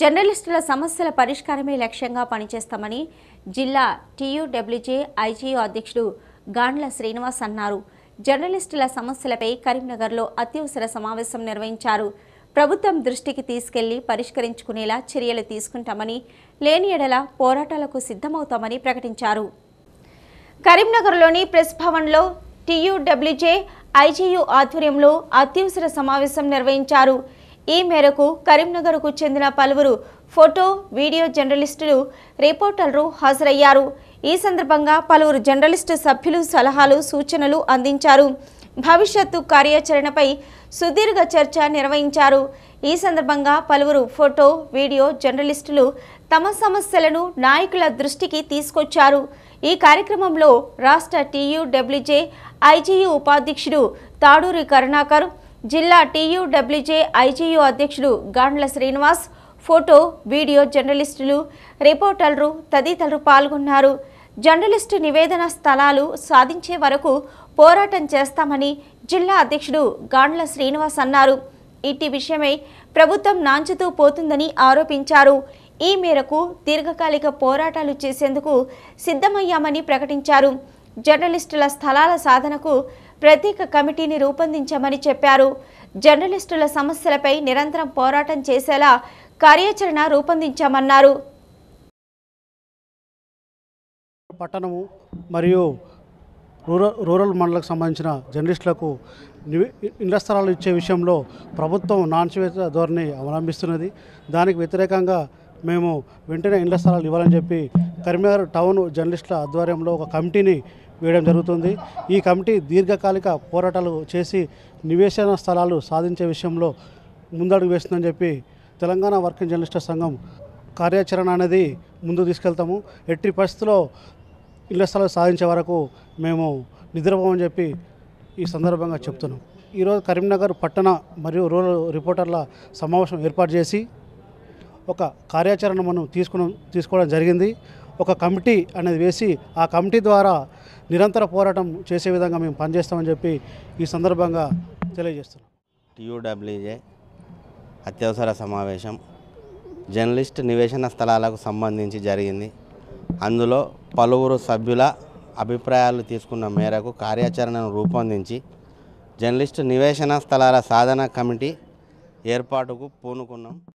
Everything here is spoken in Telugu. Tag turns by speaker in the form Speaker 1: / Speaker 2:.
Speaker 1: జర్నలిస్టుల సమస్యల పరిష్కారమే లక్ష్యంగా పనిచేస్తామని జిల్లా టీయూడబ్ల్యూజే ఐజీయూ అధ్యక్షుడు గాండ్ల శ్రీనివాస్ అన్నారు జర్నలిస్టుల సమస్యలపై కరీంనగర్లో అత్యవసర సమావేశం నిర్వహించారు ప్రభుత్వం దృష్టికి తీసుకెళ్లి పరిష్కరించుకునేలా చర్యలు తీసుకుంటామని లేని ఎడల పోరాటాలకు సిద్ధమవుతామని ప్రకటించారు కరీంనగర్లోని ప్రెస్ భవన్లో టీయూడబ్ల్యూజే ఐజీయూ ఆధ్వర్యంలో అత్యవసర సమావేశం నిర్వహించారు ఈ మేరకు కరీంనగర్కు చెందిన పలువురు ఫోటో వీడియో జర్నలిస్టులు రిపోర్టర్లు హాజరయ్యారు ఈ సందర్భంగా పలువురు జర్నలిస్టు సభ్యులు సలహాలు సూచనలు అందించారు భవిష్యత్తు కార్యాచరణపై సుదీర్ఘ చర్చ నిర్వహించారు ఈ సందర్భంగా పలువురు ఫోటో వీడియో జర్నలిస్టులు తమ సమస్యలను నాయకుల దృష్టికి తీసుకొచ్చారు ఈ కార్యక్రమంలో రాష్ట్ర టీయూడబ్ల్యూజే ఐజీయూ ఉపాధ్యక్షుడు తాడూరి కరుణాకర్ జిల్లా టీయూడబ్ల్యూజే ఐజీయూ అధ్యక్షుడు గాండ్ల శ్రీనివాస్ ఫోటో వీడియో జర్నలిస్టులు రిపోర్టర్లు తదితరులు పాల్గొన్నారు జర్నలిస్టు నివేదన స్థలాలు సాధించే వరకు పోరాటం చేస్తామని జిల్లా అధ్యక్షుడు గాండ్ల శ్రీనివాస్ అన్నారు ఇట్టి విషయమై ప్రభుత్వం నాంచుతూ పోతుందని ఆరోపించారు ఈ మేరకు దీర్ఘకాలిక పోరాటాలు చేసేందుకు సిద్ధమయ్యామని ప్రకటించారు జర్నలిస్టుల స్థలాల సాధనకు ప్రత్యేక కమిటీని రూపొందించామని చెప్పారు జర్నలిస్టుల సమస్యలపై నిరంతరం పోరాటం చేసేలా కార్యాచరణ రూపొందించామన్నారు పట్టణము
Speaker 2: మరియు రూరల్ రూరల్ మండలకు సంబంధించిన జర్నలిస్టులకు ఇళ్ల స్థలాలు ఇచ్చే విషయంలో ప్రభుత్వం నాన్సివేత ధోరణి అవలంబిస్తున్నది దానికి వ్యతిరేకంగా మేము వెంటనే ఇళ్ల స్థలాలు ఇవ్వాలని చెప్పి కరీంనగర్ టౌన్ జర్నలిస్టుల ఆధ్వర్యంలో ఒక కమిటీని వేయడం జరుగుతుంది ఈ కమిటీ దీర్ఘకాలిక పోరాటాలు చేసి నివేశన స్థలాలు సాధించే విషయంలో ముందడుగు వేస్తుందని చెప్పి తెలంగాణ వర్కింగ్ జర్నలిస్టుల సంఘం కార్యాచరణ అనేది ముందు తీసుకెళ్తాము ఎట్టి పరిస్థితిలో ఇళ్ల స్థలాలు సాధించే వరకు మేము నిద్రపోమని చెప్పి ఈ సందర్భంగా చెప్తున్నాం ఈరోజు కరీంనగర్ పట్టణ మరియు రూరల్ రిపోర్టర్ల సమావేశం ఏర్పాటు చేసి ఒక కార్యాచరణ మనం తీసుకున్న తీసుకోవడం జరిగింది ఒక కమిటీ అనేది వేసి ఆ కమిటీ ద్వారా నిరంతర పోరాటం చేసే విధంగా మేము పనిచేస్తామని చెప్పి ఈ సందర్భంగా
Speaker 3: తెలియజేస్తున్నాం టీయూడబ్ల్యూజే అత్యవసర సమావేశం జర్నలిస్ట్ నివేశన స్థలాలకు సంబంధించి జరిగింది అందులో పలువురు సభ్యుల అభిప్రాయాలు తీసుకున్న మేరకు కార్యాచరణను రూపొందించి జర్నలిస్ట్ నివేశన స్థలాల సాధన కమిటీ ఏర్పాటుకు పూనుకున్నాం